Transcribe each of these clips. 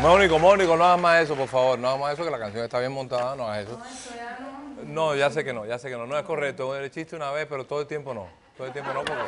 Mónico, Mónico, no hagas más eso, por favor. No hagas más eso, que la canción está bien montada, no hagas eso. No, ya sé que no, ya sé que no. No es correcto. un chiste una vez, pero todo el tiempo no. Todo el tiempo no, porque...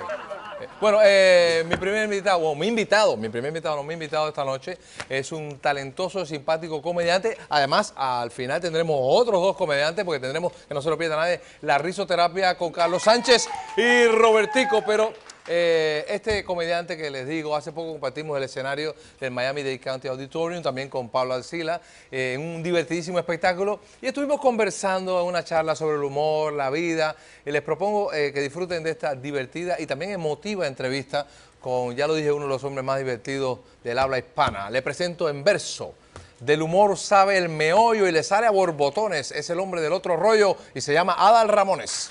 Eh, bueno, eh, mi primer invitado, o mi invitado, mi primer invitado, no mi invitado esta noche, es un talentoso, y simpático comediante. Además, al final tendremos otros dos comediantes, porque tendremos, que no se lo pierda nadie, la risoterapia con Carlos Sánchez y Robertico, pero... Eh, este comediante que les digo, hace poco compartimos el escenario del Miami-Dade County Auditorium, también con Pablo Alcila, en eh, un divertidísimo espectáculo. Y estuvimos conversando en una charla sobre el humor, la vida. Y les propongo eh, que disfruten de esta divertida y también emotiva entrevista con, ya lo dije, uno de los hombres más divertidos del habla hispana. Le presento en verso. Del humor sabe el meollo y le sale a borbotones. Es el hombre del otro rollo y se llama Adal Ramones.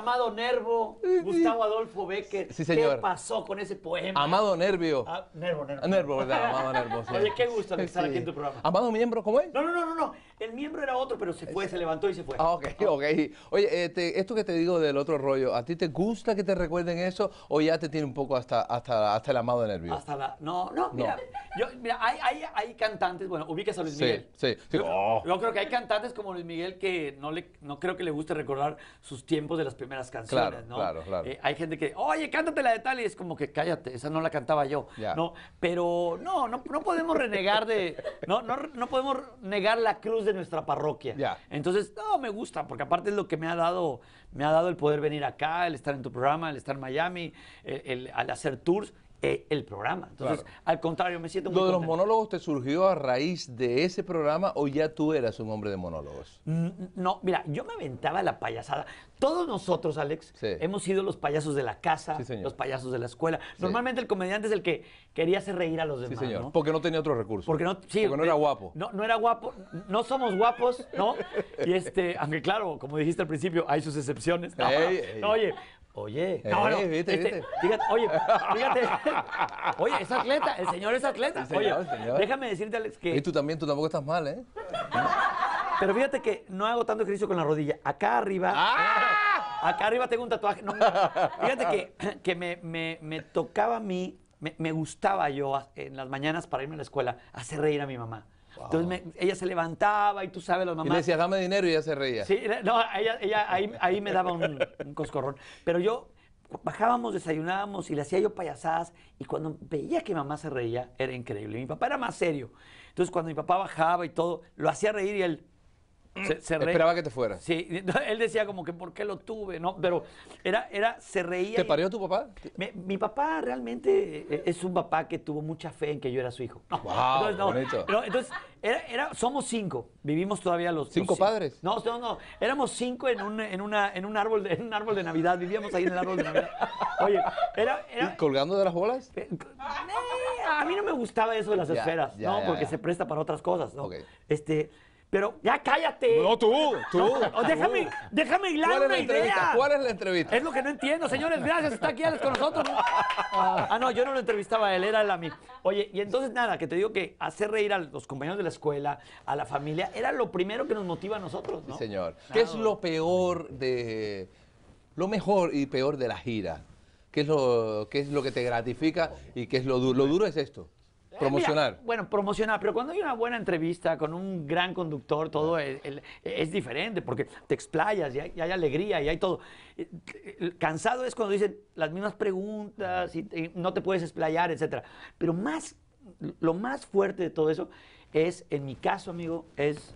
Amado Nervo, eh, eh. Gustavo Adolfo Becker. Sí, señor. ¿Qué pasó con ese poema? Amado Nervio. Ah, Nervo, Nervo. Ah, Nervo, ¿verdad? Amado Nervo. Oye, qué gusto estar aquí en tu programa. Amado miembro, ¿cómo es? No, no, no, no, no. El miembro era otro, pero se fue, se levantó y se fue. Ah, ok, ah. ok. Oye, eh, esto que te digo del otro rollo, ¿a ti te gusta que te recuerden eso o ya te tiene un poco hasta, hasta, hasta el amado nervio? Hasta la... No, no, mira. Yo, mira, hay, hay, hay, cantantes, bueno, ubicas a Luis Miguel. Sí, sí. Oh. Yo, creo que hay cantantes como Luis Miguel que no, le, no creo que le guste recordar sus tiempos de las las canciones, ¿no? Claro, claro. Eh, hay gente que, oye, cántate la de tal, y es como que cállate, esa no la cantaba yo. ¿no? Pero no, no, no podemos renegar de, no, no, podemos negar la cruz de nuestra parroquia. Ya. Entonces, no, me gusta, porque aparte es lo que me ha dado, me ha dado el poder venir acá, el estar en tu programa, el estar en Miami, el, el hacer tours eh, el programa. Entonces, al contrario, me siento muy ¿Lo de los monólogos te surgió a raíz de ese programa o ya tú eras un hombre de monólogos? No, mira, yo me aventaba la payasada. Todos nosotros, Alex, hemos sido los payasos de la casa, los payasos de la escuela. Normalmente el comediante es el que quería hacer reír a los demás. señor. Porque no tenía otros recursos. Porque no, porque no era eh, guapo. No, no era guapo. No somos guapos, ¿no? Y este, aunque claro, como dijiste al principio, hay sus excepciones. oye, Oye, eh, este, oye, fíjate. Oye, es atleta, el señor es atleta. oye, déjame decirte, Alex, que. Y tú también, tú tampoco estás mal, ¿eh? Pero fíjate que no hago tanto ejercicio con la rodilla. Acá arriba. ¡Ah! Acá arriba tengo un tatuaje. fíjate que, me, tocaba a mí, me, me gustaba yo en las mañanas para irme a la escuela, hacer reír a mi mamá. Entonces ella se levantaba y tú sabes, las mamás. Y le dame dinero y ella se reía. Sí, no, ella, ahí, me daba un, un coscorrón. Pero yo bajábamos, desayunábamos y le hacía yo payasadas. Y cuando veía que mamá se reía, era increíble. Mi papá era más serio. Entonces, cuando mi papá bajaba y todo, lo hacía reír y él Mm. Se, Esperaba que te fuera. Sí, él decía como que por qué lo tuve, ¿no? Pero era, era, se reía. ¿Te parió tu papá? Mi, papá realmente eh, eh, es un papá que tuvo mucha fe en que yo era su hijo. wow, entonces, no, entonces era, somos cinco, vivimos todavía los... ¿Cinco padres? No, no, no, éramos cinco en un, una, en un, árbol, de, en un árbol de Navidad, vivíamos ahí en el árbol de Navidad. Oye, era... ¿Colgando de las bolas? Eh, a mí no me gustaba eso de las esferas, ¿no? porque se presta para otras cosas, ¿no? Este pero ya cállate. No, tú, tú. déjame, déjame hilar idea. ¿Cuál es la entrevista? Es lo que no entiendo, señores. Gracias, está aquí con nosotros. Ah, no, yo no lo entrevistaba él, era la a Oye, y entonces nada, que te digo que hacer reír a los compañeros de la escuela, a la familia, era lo primero que nos motiva a nosotros, ¿no? señor. ¿Qué es lo peor de. lo mejor y peor de la gira? ¿Qué es lo, qué es lo que te gratifica y qué es lo duro? Lo duro es esto. Eh, promocionar. bueno, promocionar, pero cuando hay una buena entrevista con un gran conductor, todo es, diferente, porque te explayas y hay, alegría y hay todo. Eh, eh, cansado es cuando dicen las mismas preguntas y, no te puedes explayar, etc. Pero más, lo más fuerte de todo eso es, en mi caso, amigo, es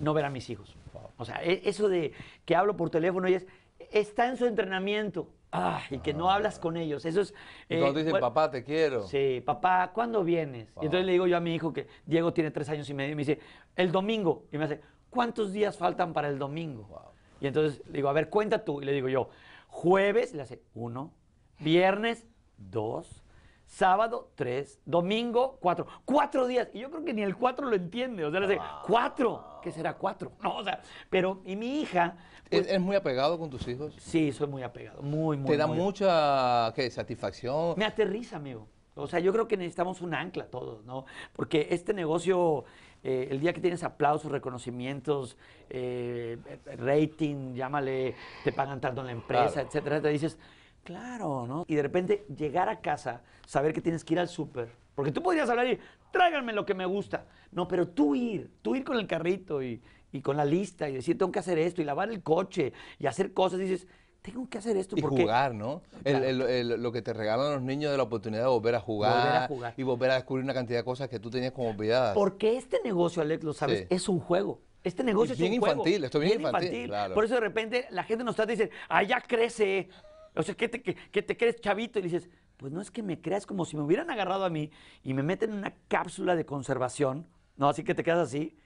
no ver a mis hijos. O sea, e, eso de que hablo por teléfono y es, está en su entrenamiento. Ah, y que no ah. hablas con ellos. Eso es. y cuando eh, dicen, papá, te quiero. Sí, papá, ¿cuándo vienes? Y entonces le digo yo a mi hijo que Diego tiene tres años y medio y me dice, el domingo. Y me hace, ¿cuántos días faltan para el domingo? Y entonces le digo, a ver, cuenta tú. Y le digo yo, jueves, le hace uno, viernes, dos, sábado 3, domingo 4, cuatro días. Y yo creo que ni el 4 lo entiende. O sea, le 4, ah. ¿qué será cuatro? No, o sea, pero, y mi hija... Pues ¿Es, muy apegado con tus hijos? Sí, soy muy apegado, muy, muy. ¿Te da mucha satisfacción? Me aterriza, amigo. O sea, yo creo que necesitamos un ancla todos, ¿no? Porque este negocio, eh, el día que tienes aplausos, reconocimientos, eh, rating, llámale, te pagan tanto en la empresa, etcétera, te dices... Claro, ¿no? Y de repente llegar a casa, saber que tienes que ir al súper. Porque tú podrías hablar y tráiganme lo que me gusta. No, pero tú ir, tú ir con el carrito y, con la lista y decir tengo que hacer esto y lavar el coche y hacer cosas. dices, tengo que hacer esto. Y jugar, ¿no? lo que te regalan los niños de la oportunidad de volver a jugar. Y volver a descubrir una cantidad de cosas que tú tenías como olvidadas. Porque este negocio, Alex, lo sabes, es un juego. Este negocio es, un juego. Es bien, infantil, esto bien, infantil. Por eso de repente la gente nos trata y dice, ah, ya crece, o sea, ¿qué te, te crees chavito y dices, pues no es que me creas como si me hubieran agarrado a mí y me meten en una cápsula de conservación, ¿no? Así que te quedas así.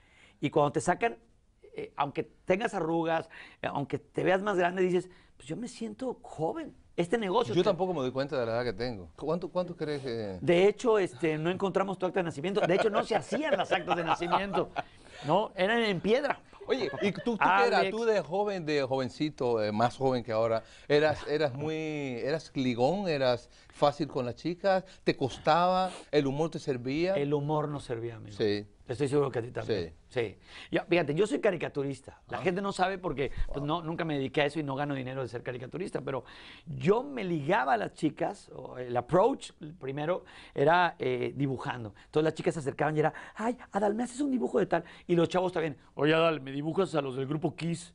Y cuando te sacan, eh, aunque tengas arrugas, eh, aunque te veas más grande, dices, pues yo me siento joven. Este negocio. Yo tampoco me doy cuenta de la edad que tengo. ¿Cuánto, cuánto crees que.? De hecho, este, no encontramos tu acta de nacimiento. De hecho, no se hacían las actas de nacimiento. No, eran en piedra. Oye, ¿y tú, tú qué eras? Tú de joven, de jovencito, eh, más joven que ahora, eras, eras muy, eras ligón, eras fácil con las chicas, te costaba, el humor te servía. El humor no servía a mí. Sí. Estoy seguro que a ti también. Sí. sí. fíjate, yo soy caricaturista. La gente no sabe porque pues, no, nunca me dediqué a eso y no gano dinero de ser caricaturista, pero yo me ligaba a las chicas, el approach primero era eh, dibujando. Entonces las chicas se acercaban y era, ay, Adal, me haces un dibujo de tal. Y los chavos también, oye, Adal, me dibujas a los del grupo Kiss,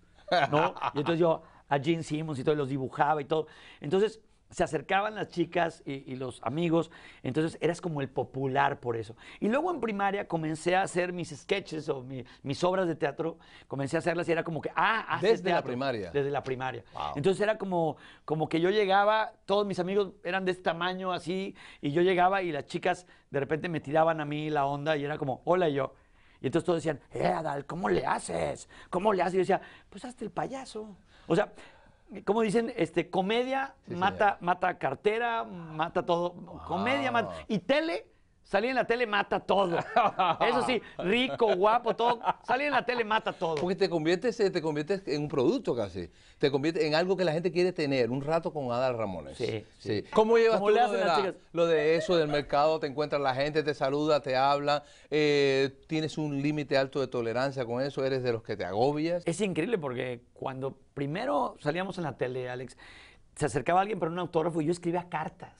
¿no? y entonces yo a Gene Simmons y todo, los dibujaba y todo. Entonces se acercaban las chicas y, los amigos, entonces eras como el popular por eso. Y luego en primaria comencé a hacer mis sketches o mis obras de teatro, comencé a hacerlas y era como que, ah, desde la primaria. Desde la primaria. Entonces era como, como que yo llegaba, todos mis amigos eran de este tamaño así, y yo llegaba y las chicas de repente me tiraban a mí la onda y era como, hola yo. Y entonces todos decían, eh, Adal, ¿cómo le haces? ¿Cómo le haces? Y yo decía, pues hazte el payaso. O sea, ¿cómo dicen? Este, comedia mata, mata cartera, mata todo. Comedia ah. mata. Y tele Salir en la tele mata todo. Eso sí, rico, guapo, todo. Salir en la tele mata todo. Porque te conviertes, eh, te conviertes en un producto casi. Te conviertes en algo que la gente quiere tener. Un rato con Adal Ramones. Sí. ¿Cómo llevas tú lo de, de, eso del mercado? Te encuentra la gente, te saluda, te habla. Eh, ¿Tienes un límite alto de tolerancia con eso? ¿Eres de los que te agobias? Es increíble porque cuando primero salíamos en la tele, Alex, se acercaba alguien para un autógrafo y yo escribía cartas.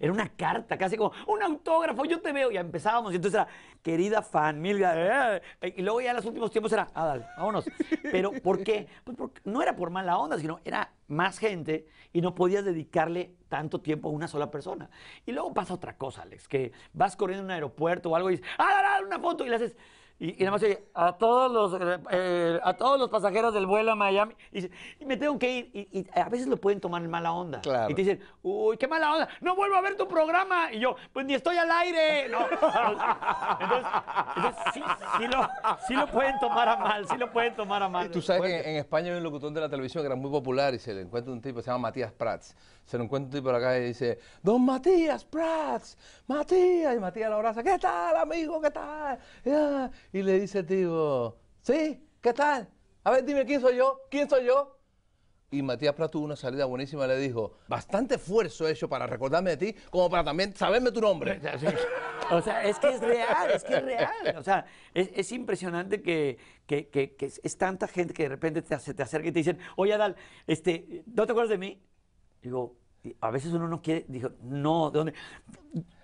Era una carta, casi como, un autógrafo, yo te veo. Y empezábamos. Y entonces era, querida fan, mil. Eh, y luego ya en los últimos tiempos era, ah, dale, vámonos. Pero, ¿por qué? Pues no era por mala onda, sino era más gente y no podías dedicarle tanto tiempo a una sola persona. Y luego pasa otra cosa, Alex, que vas corriendo en un aeropuerto o algo y dices, ah, una foto. Y le haces. Y, nada más a todos los eh, eh, a todos los pasajeros del vuelo a Miami y, me tengo que ir y, a veces lo pueden tomar en mala onda y te dicen uy qué mala onda no vuelvo a ver tu programa y yo pues ni estoy al aire entonces, sí, lo, lo, pueden tomar a mal sí lo pueden tomar a mal tú sabes que en España hay un locutor de la televisión que era muy popular y se le encuentra un tipo que se llama Matías Prats se lo encuentra un tipo en la calle y dice, Don Matías Prats, Matías, y Matías lo abraza, ¿qué tal, amigo? ¿Qué tal? Y le dice el tipo, ¿sí? ¿Qué tal? A ver, dime quién soy yo, quién soy yo. Y Matías Prats tuvo una salida buenísima, le dijo, bastante esfuerzo hecho para recordarme de ti, como para también saberme tu nombre. O sea, es que es real, es que es real. O sea, es, es impresionante que, que, que, es, tanta gente que de repente te, te acerca y te dicen, oye Adal, este, ¿no te acuerdas de mí? Digo, a veces uno no quiere, dijo, no, ¿de dónde?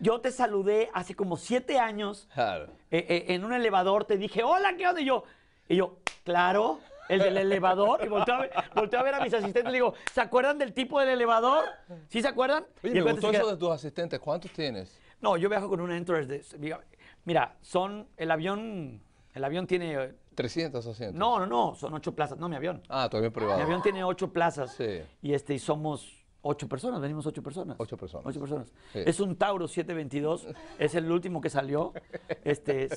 Yo te saludé hace como siete años eh, eh, en un elevador, te dije, hola, ¿qué onda? Y yo, y yo claro, el del elevador. Y volteó a, ver, a mis asistentes y le digo, ¿se acuerdan del tipo del elevador? ¿Sí se acuerdan? Oye, y me gustó eso de tus asistentes, ¿cuántos tienes? No, yo viajo con una Entourage de... Mira, son, el avión, el avión tiene... 300 eh, asientos. No, no, no, son ocho plazas. No, mi avión. Ah, tu avión privado. Mi avión tiene ocho plazas. Sí. Y, este, y somos ocho personas, venimos ocho personas. Ocho personas. Ocho personas. Es un Tauro 722, es el último que salió. Este,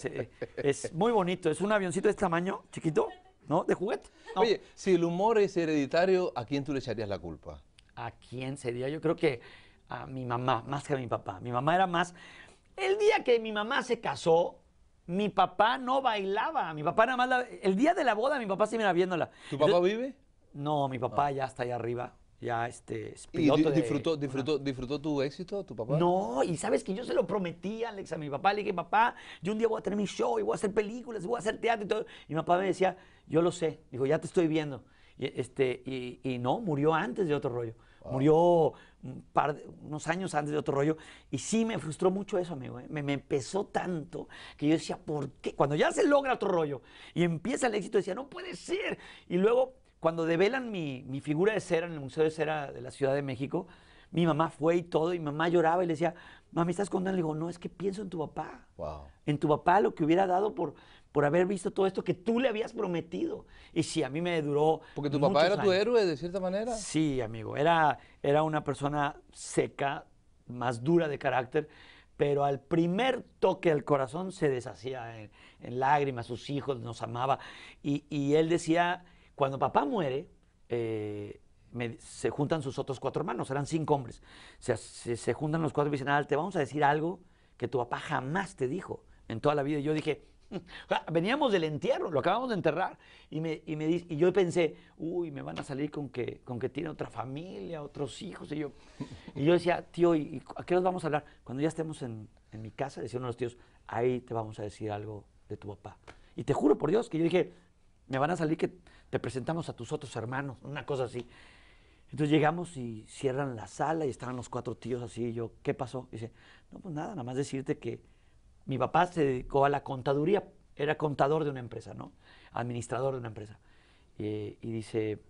es muy bonito, es un avioncito de este tamaño, chiquito, ¿no? De juguete. Oye, si el humor es hereditario, ¿a quién tú le echarías la culpa? ¿A quién sería? Yo creo que a mi mamá, más que a mi papá. Mi mamá era más... El día que mi mamá se casó, mi papá no bailaba. Mi papá nada más... El día de la boda, mi papá se me viéndola. ¿Tu papá vive? No, mi papá ah. ya está ahí arriba ya este disfrutó, disfrutó, tu éxito, tu papá? No, y sabes que yo se lo prometí, Alex, a mi papá. Le dije, papá, yo un día voy a tener mi show y voy a hacer películas, voy a hacer teatro y todo. Y mi papá me decía, yo lo sé. Dijo, ya te estoy viendo. Y, este, y, no, murió antes de otro rollo. Murió un par unos años antes de otro rollo. Y sí, me frustró mucho eso, amigo. ¿eh? Me, me, empezó tanto que yo decía, ¿por qué? Cuando ya se logra otro rollo y empieza el éxito, decía, no puede ser. Y luego cuando develan mi, mi, figura de cera en el Museo de Cera de la Ciudad de México, mi mamá fue y todo, y mi mamá lloraba y le decía, mami, ¿estás contando? Le digo, no, es que pienso en tu papá. En tu papá lo que hubiera dado por, por haber visto todo esto que tú le habías prometido. Y sí, a mí me duró. Porque tu papá era tu héroe, de cierta manera. Sí, amigo, era, era una persona seca, más dura de carácter, pero al primer toque al corazón se deshacía en, eh, en lágrimas, sus hijos nos amaba. Y, y él decía cuando papá muere, eh, se juntan sus otros cuatro hermanos, eran cinco hombres. Se, juntan los cuatro y dicen, ah, te vamos a decir algo que tu papá jamás te dijo en toda la vida. Y yo dije, ah, veníamos del entierro, lo acabamos de enterrar. Y, me, y, yo pensé, uy, me van a salir con que, con que tiene otra familia, otros hijos. Y yo, y yo decía, tío, ¿y, ¿a qué nos vamos a hablar? Cuando ya estemos en, en mi casa, de los tíos, ahí te vamos a decir algo de tu papá. Y te juro por Dios que yo dije, me van a salir que te presentamos a tus otros hermanos, una cosa así. Entonces llegamos y cierran la sala y estaban los cuatro tíos así. Y yo, ¿qué pasó? dice, no, pues nada, nada más decirte que mi papá se dedicó a la contaduría, era contador de una empresa, ¿no? Administrador de una empresa. y dice,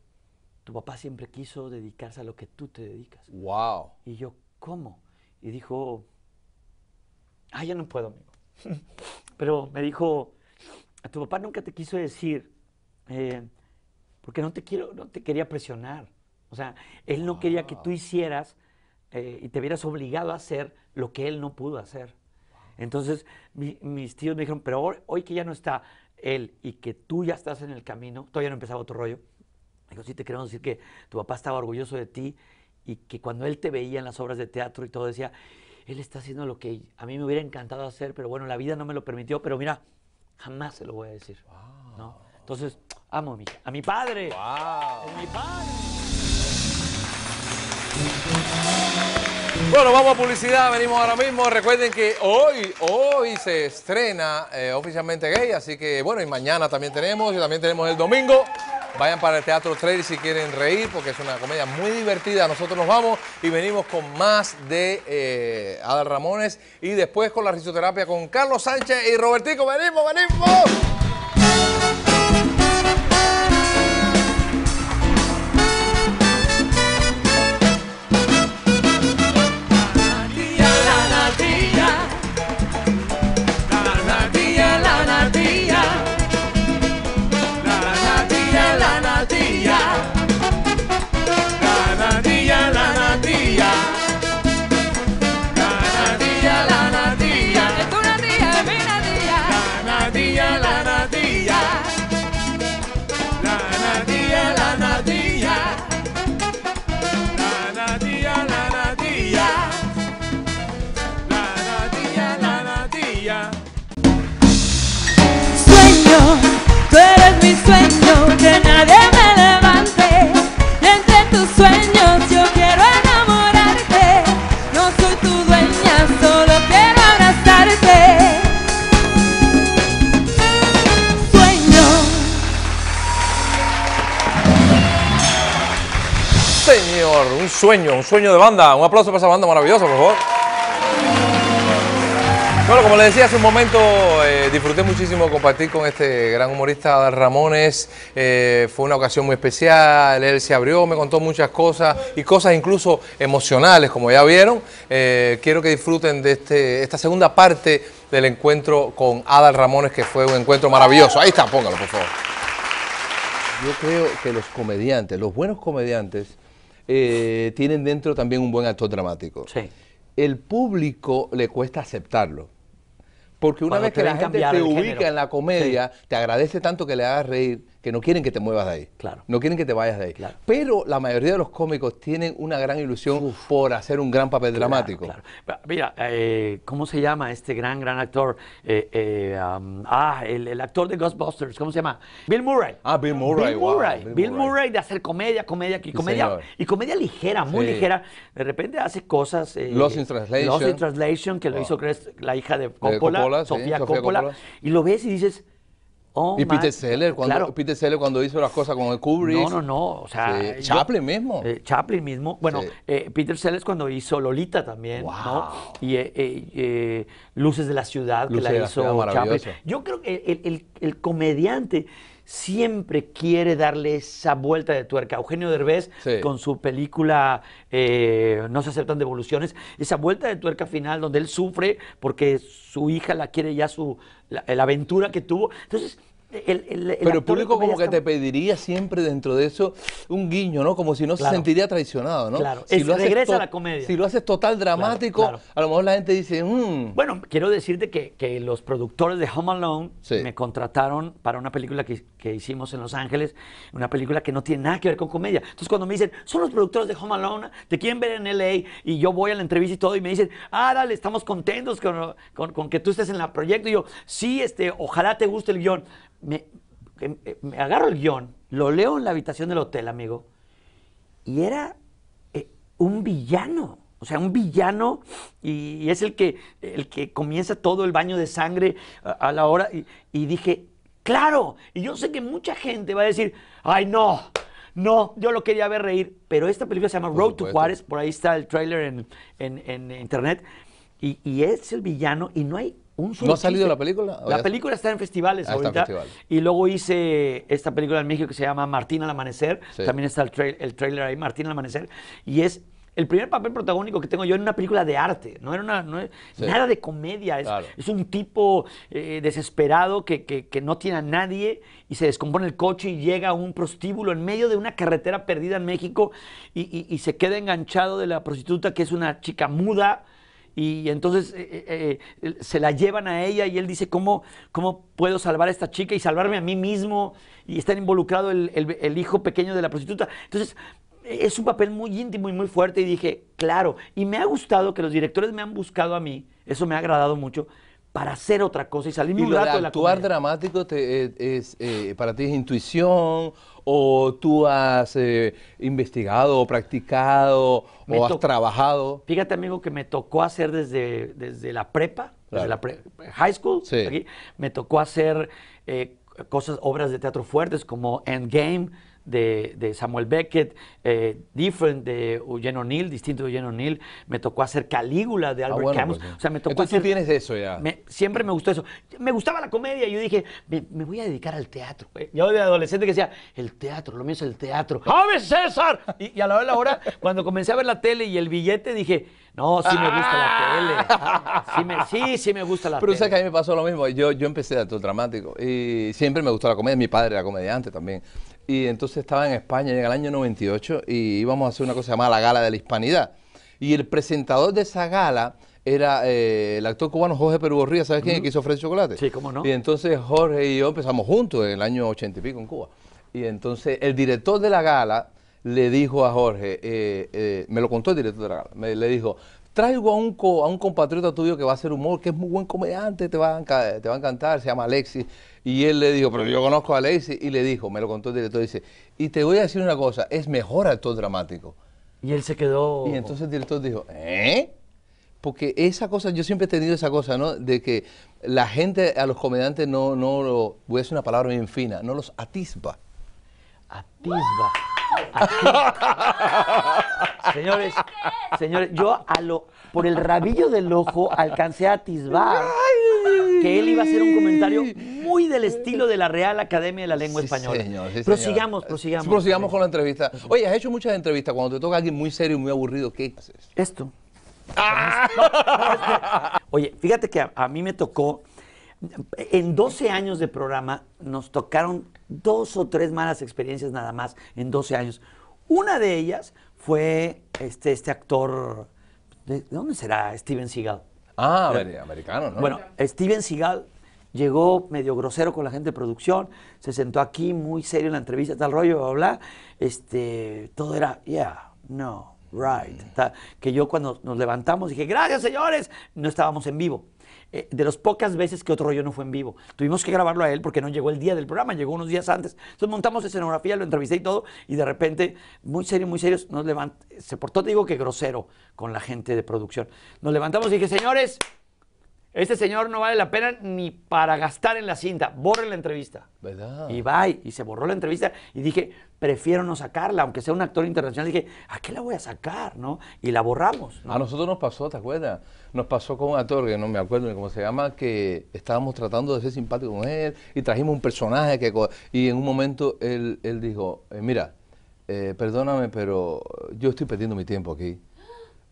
tu papá siempre quiso dedicarse a lo que tú te dedicas. ¡Wow! Y yo, ¿cómo? Y dijo, ah, ya no puedo, amigo. Pero me dijo, tu papá nunca te quiso decir, eh, porque no te quiero, no te quería presionar. O sea, él no quería que tú hicieras eh, y te vieras obligado a hacer lo que él no pudo hacer. Entonces mis tíos me dijeron, pero hoy, que ya no está él y que tú ya estás en el camino, todavía no empezaba otro rollo. Digo, sí te queremos decir que tu papá estaba orgulloso de ti y que cuando él te veía en las obras de teatro y todo decía, él está haciendo lo que a mí me hubiera encantado hacer, pero bueno, la vida no me lo permitió, pero mira, jamás se lo voy a decir. ¿no? Entonces, a mi, padre. mi padre! Bueno, vamos a publicidad, venimos ahora mismo. Recuerden que hoy, hoy se estrena eh, oficialmente gay, así que bueno, y mañana también tenemos, y también tenemos el domingo. Vayan para el Teatro 3 si quieren reír, porque es una comedia muy divertida. Nosotros nos vamos y venimos con más de eh, Adal Ramones y después con la risoterapia con Carlos Sánchez y Robertico. ¡Venimos, venimos! un sueño de banda. Un aplauso para esa banda maravillosa, por favor. Bueno, como les decía hace un momento, eh, disfruté muchísimo compartir con este gran humorista Adal Ramones. Eh, fue una ocasión muy especial, él se abrió, me contó muchas cosas y cosas incluso emocionales, como ya vieron. Eh, quiero que disfruten de este, esta segunda parte del encuentro con Adal Ramones, que fue un encuentro maravilloso. Ahí está, póngalo, por favor. Yo creo que los comediantes, los buenos comediantes, eh, tienen dentro también un buen actor dramático. El público le cuesta aceptarlo. Porque una vez que la gente te ubica en la comedia, te agradece tanto que le hagas reír, que no quieren que te muevas de ahí. Claro. No quieren que te vayas de ahí. Pero la mayoría de los cómicos tienen una gran ilusión por hacer un gran papel dramático. Mira, eh, ¿cómo se llama este gran, gran actor? Eh, eh, ah, el, actor de Ghostbusters, ¿cómo se llama? Bill Murray. Ah, Bill Murray. Bill Murray. Bill, Murray. de hacer comedia, comedia, y comedia, y comedia ligera, muy ligera. De repente hace cosas. Los in Translation. Lost in Translation, que lo hizo la hija de Coppola, Sofía, Coppola. Y lo ves y dices Oh, y Peter Seller, cuando, Peter Seller cuando hizo las cosas con el Kubrick. No, no, no. O sea, Chaplin mismo. Eh, Chaplin mismo. Bueno, eh, Peter Sellers cuando hizo Lolita también, Y eh, Luces de la Ciudad, que la hizo Chaplin. Yo creo que el comediante siempre quiere darle esa vuelta de tuerca. Eugenio Derbez, con su película eh, No se aceptan devoluciones, esa vuelta de tuerca final donde él sufre porque su hija la quiere ya su, la aventura que tuvo. Entonces, pero el público como que te pediría siempre dentro de eso un guiño, ¿no? Como si no se sentiría traicionado, ¿no? Claro, si lo regresa a la comedia. Si lo haces total dramático, a lo mejor la gente dice, mm". Bueno, quiero decirte que, los productores de Home Alone me contrataron para una película que, hicimos en Los Ángeles, una película que no tiene nada que ver con comedia. Entonces cuando me dicen, son los productores de Home Alone, te quieren ver en LA, y yo voy a la entrevista y todo, y me dicen, ah, dale, estamos contentos con, que tú estés en la proyecto, y yo, sí, este, ojalá te guste el guión eh, me, agarro el guión, lo leo en la habitación del hotel, amigo, y era eh, un villano. O sea, un villano y, es el que, el que comienza todo el baño de sangre a, la hora. Y, dije, claro, y yo sé que mucha gente va a decir, ay no, no, yo lo quería ver reír, pero esta película se llama Road to Juárez, por ahí está el trailer en, internet, y es el villano y no hay ¿No ha salido la película? La película está en festivales ah, ahorita. Y luego hice esta película en México que se llama Martín al Amanecer. También está el, el trailer ahí, Martín al Amanecer. Y es el primer papel protagónico que tengo yo en una película de arte, no era nada de comedia, es, un tipo eh, desesperado que, no tiene a nadie y se descompone el coche y llega a un prostíbulo en medio de una carretera perdida en México y se queda enganchado de la prostituta que es una chica muda y entonces eh, eh, eh, se la llevan a ella y él dice, ¿cómo, puedo salvar a esta chica y salvarme a mí mismo? Y está involucrado el, el hijo pequeño de la prostituta. Entonces, es un papel muy íntimo y muy fuerte y dije, claro, y me ha gustado que los directores me han buscado a mí, eso me ha agradado mucho, para hacer otra cosa y salir muy rato de, actuar dramático eh, es, eh, para ti es intuición o tú has eh, investigado o practicado o has trabajado? Fíjate, amigo, que me tocó hacer desde, desde la prepa, desde la high school, me tocó hacer cosas, obras de teatro fuertes como Endgame, de, Samuel Beckett, eh, Different de Eugene O'Neill, distinto de Eugene O'Neill, me tocó hacer Calígula de ah, Albert Camus. Pues, o sea, me tocó tú tienes eso ya. siempre me gustó eso. Me gustaba la comedia, y yo dije, me, voy a dedicar al teatro. Eh, yo de adolescente que decía, el teatro, lo mío es el teatro. ¡Ave César! Y, a la hora hora, cuando comencé a ver la tele y el billete, dije, no, sí me gusta la tele. Sí, me, sí, me gusta la tele. Pero sabes que a mí me pasó lo mismo. Yo, yo empecé de actor dramático y siempre me gustó la comedia. Mi padre era comediante también y entonces estaba en España en el año 98 y íbamos a hacer una cosa llamada la Gala de la Hispanidad. Y el presentador de esa gala era eh, el actor cubano Jorge Perugorría, ¿sabes quién? Uh que hizo Chocolate. Sí, cómo no. Y entonces Jorge y yo empezamos juntos en el año 80 y pico en Cuba. Y entonces el director de la gala le dijo a Jorge, eh, eh, me lo contó el director de la gala, le dijo, traigo a un, compatriota tuyo que va a hacer humor, que es muy buen comediante, te va, a, te va a encantar, se llama Alexis. Y él le dijo, pero yo conozco a Alexis, y le dijo, me lo contó el director, dice, y te voy a decir una cosa, es mejor actor dramático. Y él se quedó... Y entonces el director dijo, ¿eh? Porque esa cosa, yo siempre he tenido esa cosa, ¿no? De que la gente, a los comediantes no, no, lo, voy a decir una palabra bien fina, no los atisba. Atisba señores, señores, yo a por el rabillo del ojo alcancé a atisbar que él iba a hacer un comentario muy del estilo de la Real Academia de la Lengua Española. prosigamos, prosigamos. Prosigamos con la entrevista. Oye, has hecho muchas entrevistas. Cuando te toca alguien muy serio y muy aburrido, ¿qué haces? Esto. Ah. oye, fíjate que a mí me tocó en 12 años de programa nos tocaron dos o tres malas experiencias nada más en 12 años. Una de ellas fue este, este actor, ¿de dónde será? Steven Seagal. Ah, eh, americano, ¿no? Bueno, Steven Seagal llegó medio grosero con la gente de producción, se sentó aquí muy serio en la entrevista, tal rollo, bla, bla. Este, todo era, yeah, no, right. Mm. Que yo cuando nos levantamos dije, gracias señores, no estábamos en vivo. Eh, de las pocas veces que otro rollo no fue en vivo. Tuvimos que grabarlo a él porque no llegó el día del programa, llegó unos días antes. Entonces montamos escenografía, lo entrevisté y todo, y de repente, muy serio, muy serio, nos levantamos, se portó, te digo que grosero con la gente de producción. Nos levantamos y dije, señores, este señor no vale la pena ni para gastar en la cinta. Borren la entrevista. ¿Verdad? Y va Y se borró la entrevista. Y dije, prefiero no sacarla, aunque sea un actor internacional. Dije, ¿a qué la voy a sacar? ¿No? Y la borramos. A nosotros nos pasó, ¿te acuerdas? Nos pasó con un actor que no me acuerdo ni cómo se llama, que estábamos tratando de ser simpáticos con él y trajimos un personaje que. Y en un momento él, dijo, eh, mira, eh, perdóname, pero yo estoy perdiendo mi tiempo aquí.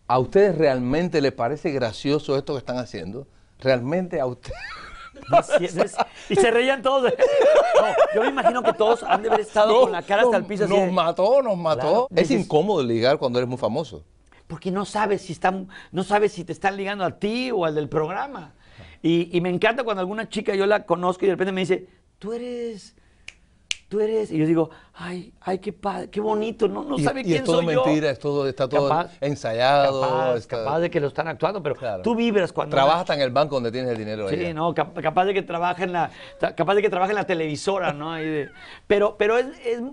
¿A ustedes realmente les parece gracioso esto que están haciendo? realmente a usted. y se reían todos. yo me imagino que todos han de haber estado con la cara hasta el piso. Nos, mató, nos mató. Es incómodo ligar cuando eres muy famoso. Porque no sabes si están, no sabes si te están ligando a ti o al del programa. Y, y me encanta cuando alguna chica yo la conozco y de repente me dice, tú eres tú eres. Y yo digo, ay, ay, qué padre, qué bonito, no, no sabe quién soy es todo mentira, es todo, está todo ensayado. Capaz, capaz, de que lo están actuando, pero tú vibras cuando. Trabajas en el banco donde tienes el dinero. Sí, no, capaz de que trabaja en la, capaz de que trabaja en la televisora, ¿no? pero, pero es,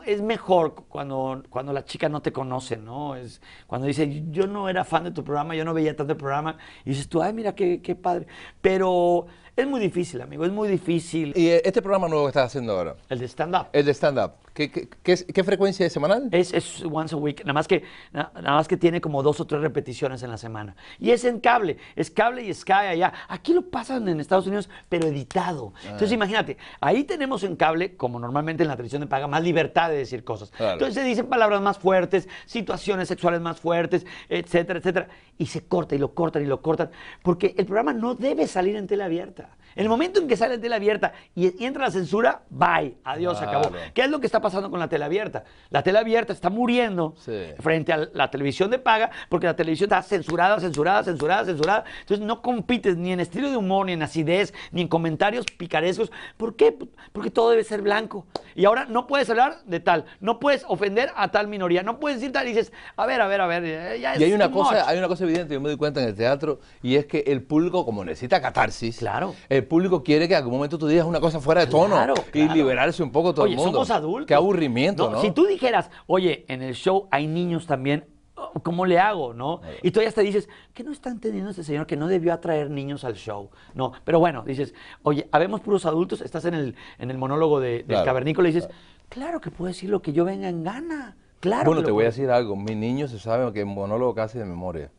es, mejor cuando, cuando las chicas no te conoce ¿no? Es cuando dice, yo no era fan de tu programa, yo no veía tanto el programa, y dices tú, ay, mira qué, qué padre. Pero es muy difícil, amigo, es muy difícil. ¿Y este programa nuevo que estás haciendo ahora? El de stand-up. El de stand-up. ¿Qué, qué, frecuencia es semanal? Es, once a week, nada más, que, nada, más que tiene como dos o tres repeticiones en la semana. Y es en cable, es cable y Sky allá. Aquí lo pasan en Estados Unidos, pero editado. Ah. Entonces imagínate, ahí tenemos en cable, como normalmente en la tradición de paga, más libertad de decir cosas. Entonces se dicen palabras más fuertes, situaciones sexuales más fuertes, etcétera, etcétera. Y se corta y lo cortan y lo cortan, porque el programa no debe salir en tele abierta. En el momento en que sale en tele abierta y, entra la censura, bye, adiós, acabó. ¿Qué es lo que está pasando? pasando con la tele abierta. La tele abierta está muriendo frente a la televisión de paga porque la televisión está censurada, censurada, censurada, censurada. Entonces no compites ni en estilo de humor, ni en acidez, ni en comentarios picarescos. ¿Por qué? Porque todo debe ser blanco. Y ahora no puedes hablar de tal, no puedes ofender a tal minoría, no puedes decir tal y dices, a ver, a ver, a ver. Eh, y hay una, cosa, hay una cosa evidente, yo me doy cuenta en el teatro, y es que el público, como necesita catarsis, claro. el público quiere que en algún momento tú digas una cosa fuera de tono y liberarse un poco todo el mundo. Somos adultos. Que aburrimiento, ¿no? Si tú dijeras, oye, en el show hay niños también, oh, ¿cómo le hago, no? Eh. Y tú ya te dices, ¿qué no está entendiendo este señor que no debió atraer niños al show? No, pero bueno, dices, oye, habemos puros adultos, estás en el, en el monólogo del cavernícola y dices, claro. que puedo decir lo que yo venga en gana, claro. Bueno, te voy a decir algo, mi niño se sabe que es monólogo casi de memoria.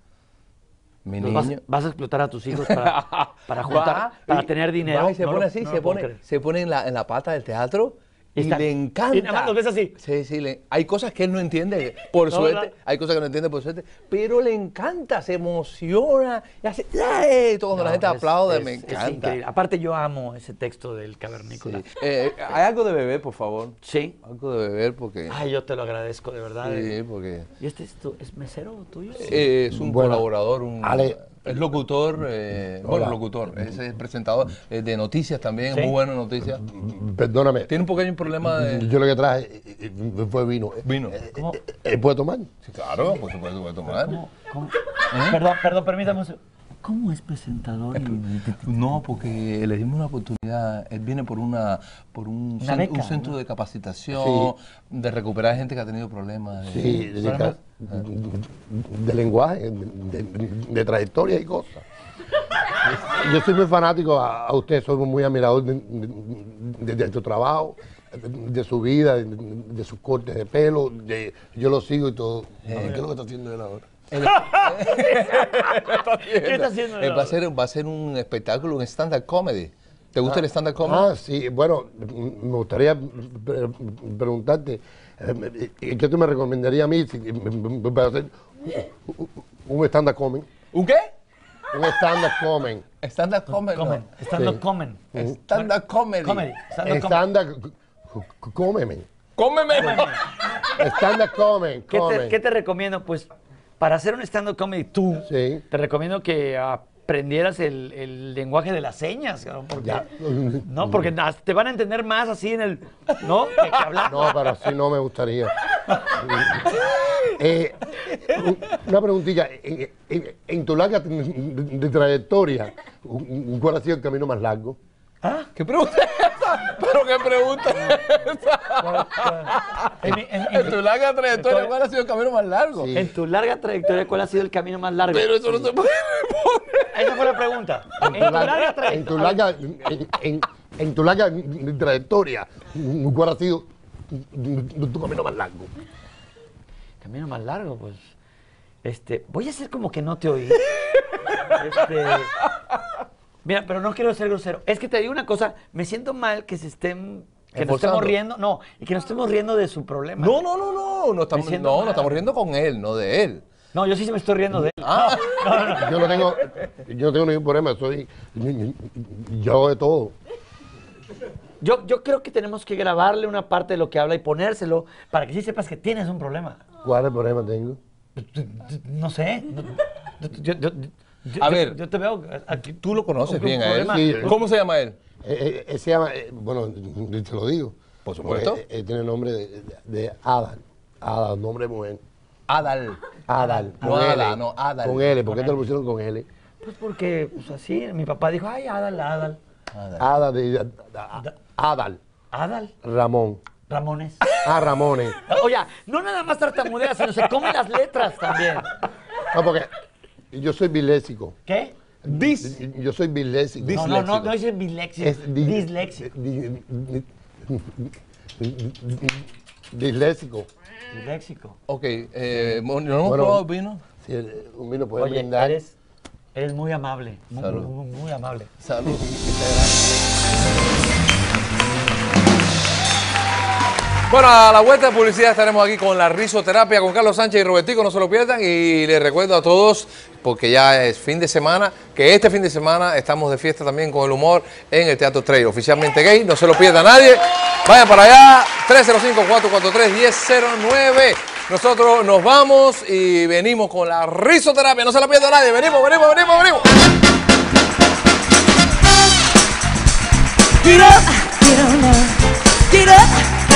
Mi pues niño... vas, a explotar a tus hijos para, para juntar, para tener dinero. y se pone así, se, pone, en la, en la pata del teatro y, le encanta. Y lo así. Sí, sí, hay cosas que él no entiende, por suerte. Hay cosas que no entiende, por suerte. Pero le encanta, se emociona. Y hace, ¡Ay! Todo cuando la gente aplaude, me encanta. Aparte, yo amo ese texto del cavernícola. Eh, ¿Hay algo de beber, por favor? Sí. Algo de beber, porque... Ay, yo te lo agradezco, de verdad. Sí, eh. porque... ¿Y este es, mesero tuyo? Eh, es un colaborador, un... Es locutor, eh, bueno, locutor, es, presentador eh, de noticias también, muy buenas noticias. Perdóname. Tiene un pequeño problema de... Yo lo que traje eh, fue vino. ¿Vino? Eh, ¿Puedo ¿Puede tomar? Sí, claro, por supuesto puede tomar. Perdón, perdón, permítame un ¿Cómo es presentador? No, porque le dimos una oportunidad. Él viene por una por un, centro de capacitación, de recuperar gente que ha tenido problemas. de, lenguaje, de, trayectoria y cosas. Yo soy muy fanático a, usted, soy muy admirador de su trabajo de su vida, de, sus cortes de pelo, yo lo sigo y todo. Eh. ¿Qué es lo que está haciendo él ahora? ¿Qué está haciendo? Eh, va, a ser, va a ser un espectáculo, un stand-up comedy. ¿Te gusta el ah. stand-up comedy? Ah, sí. Bueno, me gustaría preguntarte, eh, ¿qué te me recomendaría a mí eh, para hacer un stand-up comedy? ¿Un qué? Un stand-up comedy. Stand-up comedy. Mm. Stand-up comedy. Stand-up comedy. Stand-up comedy. Cómeme. Cómeme. Stand-up comedy. ¿Qué te recomiendo? Pues para hacer un stand-up comedy tú, te recomiendo que aprendieras el, lenguaje de las señas, ¿no? Porque, mm. te van a entender más así en el... ¿No? no, pero así no me gustaría. Eh, una preguntilla. En, tu larga de trayectoria, ¿cuál ha sido el camino más largo? ¿Ah? ¿Qué pregunta? Pero qué pregunta en, en, en, tu larga trayectoria, ¿cuál ha sido el camino más largo? En tu larga trayectoria, ¿cuál ha sido el camino más largo? Pero eso no se puede Esa fue la pregunta. En tu larga trayectoria. En tu larga, trayectoria, ¿cuál ha sido tu camino más largo? Camino más largo, pues. Este, voy a hacer como que no te oí. Este, Mira, pero no quiero ser grosero. Es que te digo una cosa, me siento mal que se estén que nos estemos riendo, no, y que nos estemos riendo de su problema. No, no, no, no, no estamos, no, no estamos riendo con él, no de él. No, yo sí se me estoy riendo de él. Ah. No, no, Yo no tengo, yo tengo ningún problema, soy, yo hago de todo. Yo, yo creo que tenemos que grabarle una parte de lo que habla y ponérselo para que sí sepas que tienes un problema. ¿Cuál el problema tengo? No sé. yo, a ver, yo te veo aquí. Tú lo conoces bien a él. ¿Cómo se llama él? Eh, eh, eh, se llama, bueno, te lo digo. Por supuesto. tiene el nombre de, Adal. Adal, nombre de mujer. Adal. Adal. no, Adal, no, Adal. Con L. ¿Por qué te lo pusieron con L? Pues porque, pues así, mi papá dijo, ay, Adal, Adal. Adal. Adal. Adal. Ramón. Ramones. Ah, Ramones. Oye, no nada más tartamudea, sino se come las letras también. No, porque yo soy biléxico. ¿Qué? Dis. Yo soy biléxico. No, no, no, no es biléxico. Es disléxico. disléxico. Disléxico. Ok, eh, ¿no hemos bueno, probado vino? Sí, un vino puede brindar. Eres, eres muy amable. Muy, muy, muy, amable. Salud. Bueno, a la vuelta de publicidad estaremos aquí con la risoterapia, con Carlos Sánchez y Robertico, no se lo pierdan. Y les recuerdo a todos, porque ya es fin de semana, que este fin de semana estamos de fiesta también con el humor en el Teatro Trail, oficialmente gay, no se lo pierda nadie. Vaya para allá, 305-443-1009. Nosotros nos vamos y venimos con la risoterapia, no se la pierda nadie. Venimos, venimos, venimos, venimos.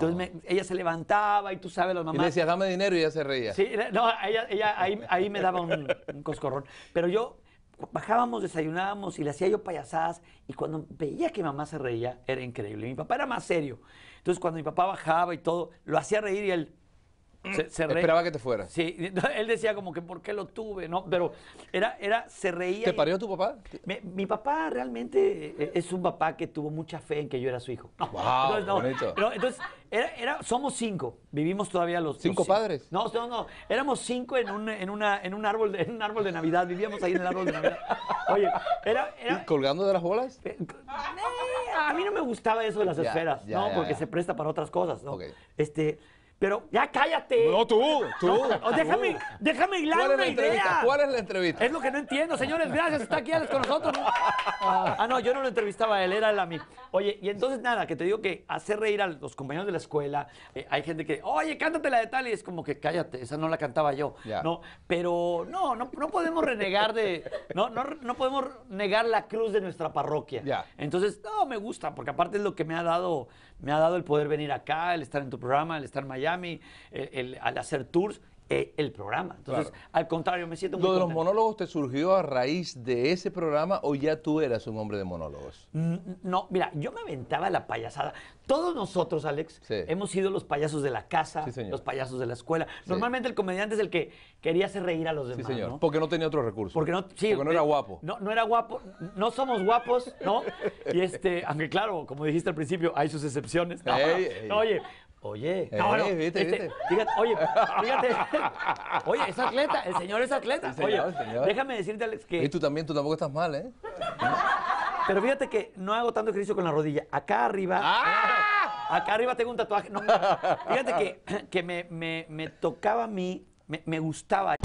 Entonces ella se levantaba y tú sabes, las mamás. Y le decía, dame dinero y ella se reía. Sí, no, ella, ahí, me daba un, un coscorrón. Pero yo bajábamos, desayunábamos y le hacía yo payasadas. Y cuando veía que mamá se reía, era increíble. Mi papá era más serio. Entonces, cuando mi papá bajaba y todo, lo hacía reír y él Esperaba que te fuera. Sí, él decía como que por qué lo tuve, ¿no? Pero era, era, se reía. ¿Te parió tu papá? Mi, papá realmente eh, es un papá que tuvo mucha fe en que yo era su hijo. wow, entonces, bonito. entonces, era, era, somos cinco, vivimos todavía los... ¿Cinco padres? No, no, no, éramos cinco en un, una, en un, árbol, en un árbol de Navidad, vivíamos ahí en el árbol de Navidad. Oye, era... ¿Colgando de las bolas? Eh, eh, a mí no me gustaba eso de las esferas, ¿no? porque se presta para otras cosas, ¿no? Este... Pero ya cállate. No, tú, tú. déjame, déjame hilar una idea. ¿Cuál es la entrevista? Es lo que no entiendo, señores. Gracias, está aquí con nosotros. Ah. ah, no, yo no lo entrevistaba él, era el amigo. Oye, y entonces nada, que te digo que hacer reír a los compañeros de la escuela. Eh, hay gente que, oye, cántate la de tal. Y es como que cállate, esa no la cantaba yo. Ya. No, pero no, no, podemos renegar de. No, no, podemos negar la cruz de nuestra parroquia. Ya. Entonces, no, me gusta, porque aparte es lo que me ha dado, me ha dado el poder venir acá, el estar en tu programa, el estar en Miami al hacer tours, eh, el programa. Entonces, al contrario, me siento muy ¿Lo de los monólogos te surgió a raíz de ese programa o ya tú eras un hombre de monólogos? Mm, mm, no, mira, yo me aventaba la payasada. Todos nosotros, Alex, hemos sido los payasos de la casa, los payasos de la escuela. Normalmente el comediante es el que quería hacer reír a los demás. Sí, señor. Porque no tenía otros recursos Porque no, eh, era guapo. No, no era guapo. No somos guapos, ¿no? Y este, aunque claro, como dijiste al principio, hay sus excepciones. oye, Oye, eh, este, Fíjate, oye, fíjate. oye, es atleta, el señor es atleta. oye, déjame decirte, Alex, que. Y tú también, tú tampoco estás mal, ¿eh? Pero fíjate que no hago tanto ejercicio con la rodilla. Acá arriba. ¡Ah! Acá arriba tengo un tatuaje. fíjate que, que me, me, me, tocaba a mí, me, me gustaba.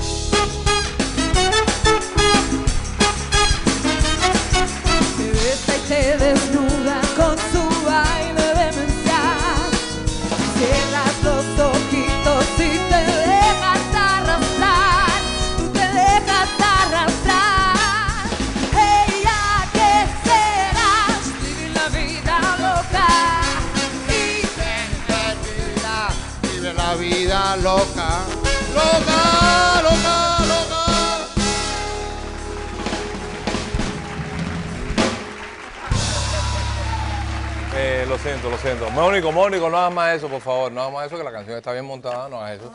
Mónico, Mónico, no hagas más eso, por favor. No hagas más eso, que la canción está bien montada, no hagas eso.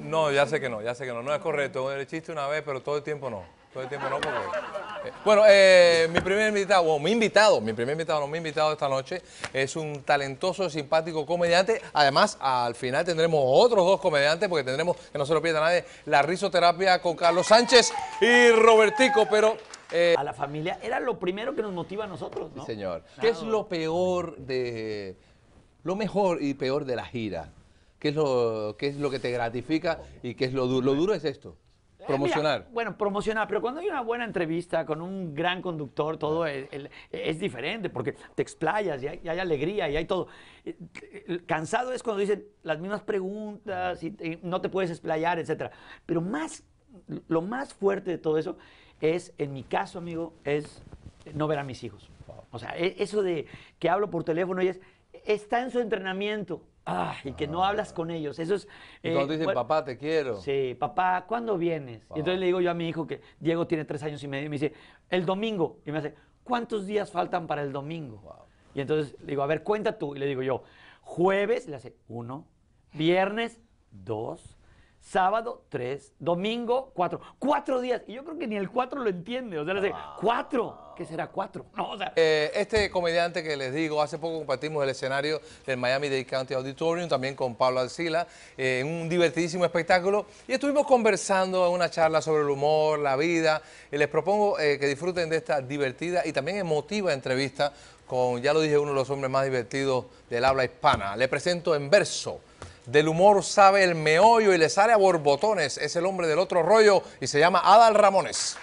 No, ya sé que no, ya sé que no. No es correcto. El chiste una vez, pero todo el tiempo no. Todo el tiempo no, porque... Eh, bueno, eh, mi primer invitado, o mi invitado, mi primer invitado, no mi invitado esta noche, es un talentoso, simpático comediante. Además, al final tendremos otros dos comediantes, porque tendremos, que no se lo pierda nadie, la risoterapia con Carlos Sánchez y Robertico, pero eh, a la familia era lo primero que nos motiva a nosotros, ¿no? Sí, señor. ¿Qué es lo peor de. lo mejor y peor de la gira? ¿Qué es lo, qué es lo que te gratifica y qué es lo duro? Lo duro es esto. Eh, promocionar. bueno, promocionar, pero cuando hay una buena entrevista con un gran conductor, todo es, es diferente, porque te explayas y hay, alegría y hay todo. Eh, cansado es cuando dicen las mismas preguntas y, no te puedes explayar, etc. Pero más, lo más fuerte de todo eso es, en mi caso, amigo, es no ver a mis hijos. O sea, e, eso de que hablo por teléfono y es, está en su entrenamiento. y que no ah. hablas con ellos. Eso es. y eh, cuando dicen, papá, te quiero. Sí, papá, ¿cuándo vienes? Y entonces ah. le digo yo a mi hijo que Diego tiene tres años y medio y me dice, el domingo. Y me hace, ¿cuántos días faltan para el domingo? Y entonces le digo, a ver, cuenta tú. Y le digo yo, jueves, le hace uno, viernes, dos, sábado 3, domingo 4. Cuatro días. Y yo creo que ni el 4 lo entiende. O sea, le ah. ¿cuatro? ¿Qué será cuatro? Eh, este comediante que les digo, hace poco compartimos el escenario del Miami-Dade County Auditorium, también con Pablo Alcila, en eh, un divertidísimo espectáculo. Y estuvimos conversando en una charla sobre el humor, la vida. Y les propongo eh, que disfruten de esta divertida y también emotiva entrevista con, ya lo dije, uno de los hombres más divertidos del habla hispana. Le presento en verso del humor sabe el meollo y le sale a borbotones. Es el hombre del otro rollo y se llama Adal Ramones.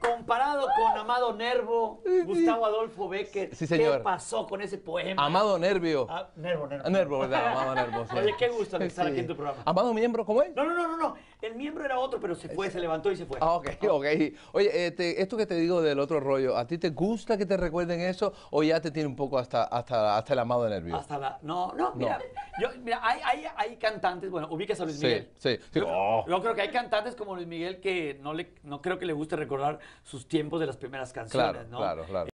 Comparado con Amado Nervo, Gustavo Adolfo Becker, ¿qué pasó con ese poema? Amado Nervio. Ah, Nervo, Nervo. Nervo, ¿verdad? Amado Nervo. Oye, qué gusto estar aquí en tu programa. Amado Miembro, ¿cómo es? No, no, no, no. no. El miembro era otro, pero se fue, se levantó y se fue. Ah, ok, ok. Oye, este, esto que te digo del otro rollo, ¿a ti te gusta que te recuerden eso o ya te tiene un poco hasta, hasta, hasta el amado de Hasta la... No, no, mira, hay, hay, hay, cantantes, bueno, ubicas a Luis Miguel. Sí, sí. Oh. Yo, creo que hay cantantes como Luis Miguel que no, le, no creo que le guste recordar sus tiempos de las primeras canciones, ¿no? Claro, claro.